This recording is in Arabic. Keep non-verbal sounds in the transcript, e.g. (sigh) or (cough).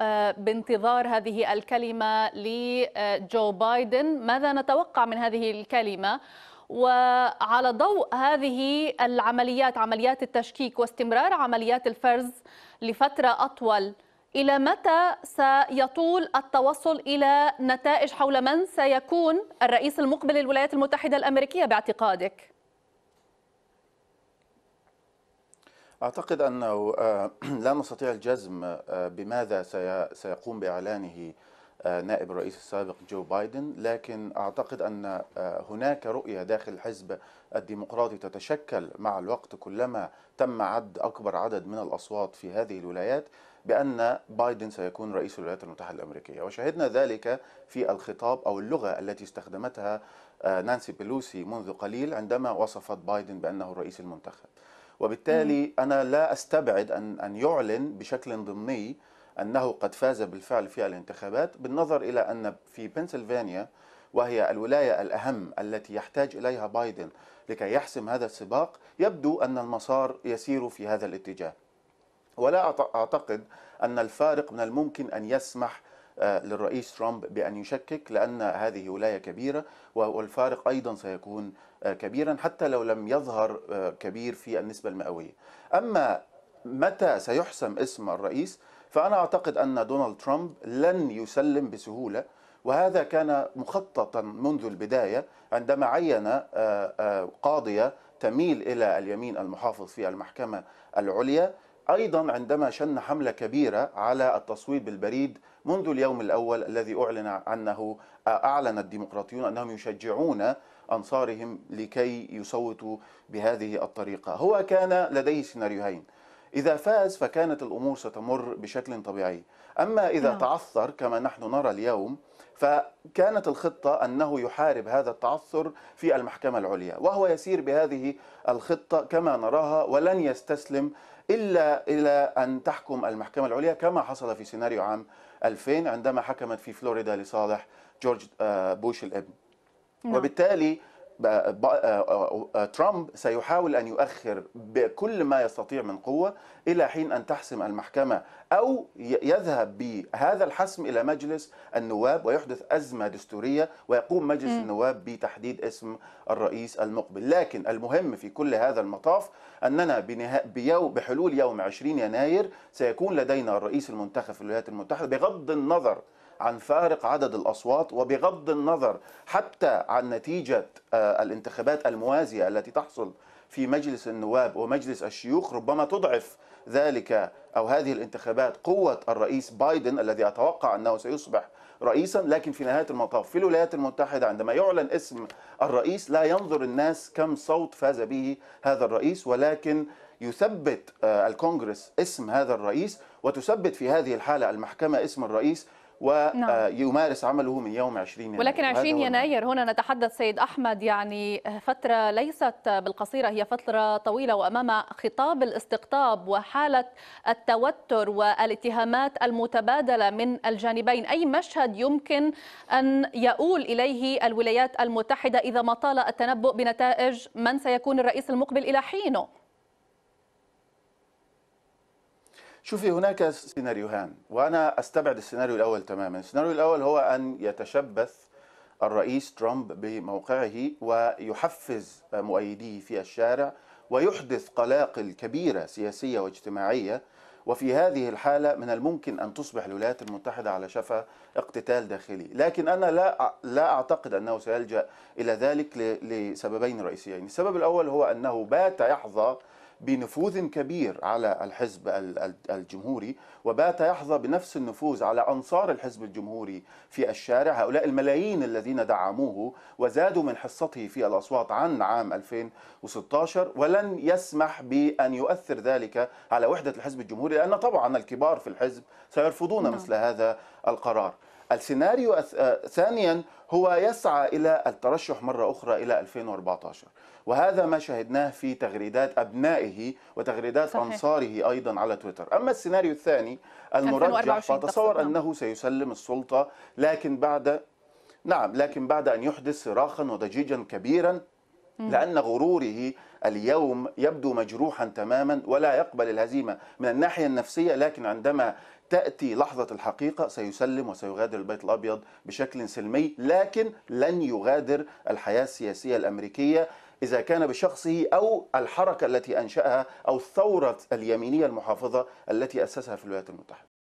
آه، بانتظار هذه الكلمة لجو بايدن ماذا نتوقع من هذه الكلمة وعلى ضوء هذه العمليات عمليات التشكيك واستمرار عمليات الفرز لفترة أطول إلى متى سيطول التوصل إلى نتائج حول من سيكون الرئيس المقبل للولايات المتحدة الأمريكية باعتقادك؟ أعتقد أنه آه، (clears throat) لا نستطيع الجزم آه، بماذا سيقوم بإعلانه آه، نائب الرئيس السابق جو بايدن لكن أعتقد أن هناك رؤية داخل الحزب الديمقراطي تتشكل مع الوقت كلما تم عد أكبر عدد من الأصوات في هذه الولايات بأن بايدن سيكون رئيس الولايات المتحدة الأمريكية وشاهدنا ذلك في الخطاب أو اللغة التي استخدمتها نانسي بيلوسي منذ قليل عندما وصفت بايدن بأنه الرئيس المنتخب وبالتالي أنا لا أستبعد أن أن يعلن بشكل ضمني أنه قد فاز بالفعل في الانتخابات بالنظر إلى أن في بنسلفانيا وهي الولاية الأهم التي يحتاج إليها بايدن لكي يحسم هذا السباق يبدو أن المسار يسير في هذا الاتجاه ولا أعتقد أن الفارق من الممكن أن يسمح آه، للرئيس ترامب بأن يشكك لأن هذه ولاية كبيرة والفارق أيضا سيكون آه، كبيرا حتى لو لم يظهر آه، كبير في النسبة المئوية أما متى سيحسم اسم الرئيس فأنا أعتقد أن دونالد ترامب لن يسلم بسهولة وهذا كان مخططا منذ البداية عندما عين قاضية تميل إلى اليمين المحافظ في المحكمة العليا أيضا عندما شن حملة كبيرة على التصويت بالبريد منذ اليوم الأول الذي أعلن عنه أعلن الديمقراطيون أنهم يشجعون أنصارهم لكي يصوتوا بهذه الطريقة هو كان لديه سيناريوهين إذا فاز فكانت الأمور ستمر بشكل طبيعي أما إذا نعم. تعثر كما نحن نرى اليوم فكانت الخطة أنه يحارب هذا التعثر في المحكمة العليا وهو يسير بهذه الخطة كما نراها ولن يستسلم إلا إلى أن تحكم المحكمة العليا كما حصل في سيناريو عام 2000 عندما حكمت في فلوريدا لصالح جورج آه، بوش الابن نعم. وبالتالي آه، آه، آه، ترامب سيحاول أن يؤخر بكل ما يستطيع من قوة إلى حين أن تحسم المحكمة أو يذهب بهذا الحسم إلى مجلس النواب ويحدث أزمة دستورية ويقوم مجلس النواب بتحديد اسم الرئيس المقبل لكن المهم في كل هذا المطاف أننا بحلول يوم 20 يناير سيكون لدينا الرئيس المنتخب في الولايات المتحدة بغض النظر عن فارق عدد الأصوات وبغض النظر حتى عن نتيجة آه، الانتخابات الموازية التي تحصل في مجلس النواب ومجلس الشيوخ ربما تضعف ذلك أو هذه الانتخابات قوة الرئيس بايدن الذي أتوقع أنه سيصبح رئيسا لكن في نهاية المطاف في الولايات المتحدة عندما يعلن اسم الرئيس لا ينظر الناس كم صوت فاز به هذا الرئيس ولكن يثبت آه، الكونغرس اسم هذا الرئيس وتثبت في هذه الحالة المحكمة اسم الرئيس ويمارس آه، نعم. عمله من يوم 20 يناير ولكن 20 يناير هنا نتحدث سيد أحمد يعني فترة ليست بالقصيرة هي فترة طويلة وأمام خطاب الاستقطاب وحالة التوتر والاتهامات المتبادلة من الجانبين أي مشهد يمكن أن يؤول إليه الولايات المتحدة إذا ما طال التنبؤ بنتائج من سيكون الرئيس المقبل إلى حينه شوفي هناك سيناريوهان وانا استبعد السيناريو الاول تماما السيناريو الاول هو ان يتشبث الرئيس ترامب بموقعه ويحفز مؤيديه في الشارع ويحدث قلاقل كبيره سياسيه واجتماعيه وفي هذه الحاله من الممكن ان تصبح الولايات المتحده على شفا اقتتال داخلي، لكن انا لا لا اعتقد انه سيلجا الى ذلك لسببين رئيسيين، السبب الاول هو انه بات يحظى بنفوذ كبير على الحزب الجمهوري وبات يحظى بنفس النفوذ على انصار الحزب الجمهوري في الشارع هؤلاء الملايين الذين دعموه وزادوا من حصته في الاصوات عن عام 2016 ولن يسمح بان يؤثر ذلك على وحده الحزب الجمهوري لان طبعا الكبار في الحزب سيرفضون نعم. مثل هذا القرار السيناريو آه، ثانيا هو يسعى إلى الترشح مرة أخرى إلى 2014 وهذا ما شهدناه في تغريدات أبنائه وتغريدات صحيح. أنصاره أيضا على تويتر أما السيناريو الثاني المرجح فأتصور نعم. أنه سيسلم السلطة لكن بعد نعم لكن بعد أن يحدث صراخا وضجيجا كبيرا لأن غروره اليوم يبدو مجروحا تماما ولا يقبل الهزيمة من الناحية النفسية لكن عندما تأتي لحظة الحقيقة سيسلم وسيغادر البيت الأبيض بشكل سلمي لكن لن يغادر الحياة السياسية الأمريكية إذا كان بشخصه أو الحركة التي أنشأها أو الثورة اليمينية المحافظة التي أسسها في الولايات المتحدة